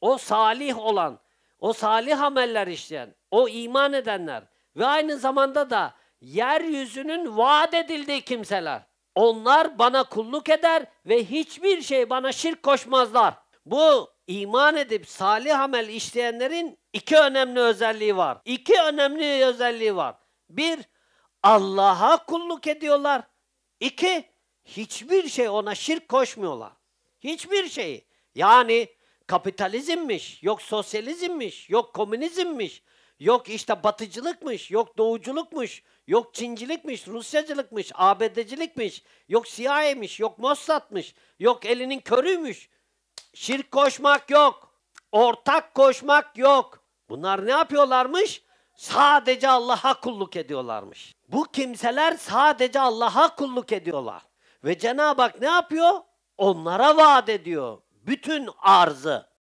o salih olan, o salih ameller işleyen, o iman edenler ve aynı zamanda da yeryüzünün vaat edildiği kimseler. Onlar bana kulluk eder ve hiçbir şey bana şirk koşmazlar. Bu iman edip salih amel işleyenlerin iki önemli özelliği var. İki önemli özelliği var. Bir, Allah'a kulluk ediyorlar. İki, hiçbir şey ona şirk koşmuyorlar. Hiçbir şeyi. Yani kapitalizmmiş, yok sosyalizmmiş, yok komünizmmiş, yok işte batıcılıkmış, yok doğuculukmuş, yok Çincilikmiş, Rusyacılıkmış, ABD'cilikmiş, yok CIA'ymiş, yok Mossad'mış, yok elinin körüymüş. Şirk koşmak yok, ortak koşmak yok. Bunlar ne yapıyorlarmış? Sadece Allah'a kulluk ediyorlarmış. Bu kimseler sadece Allah'a kulluk ediyorlar. Ve Cenab-ı Hak ne yapıyor? Onlara vaat ediyor bütün arzı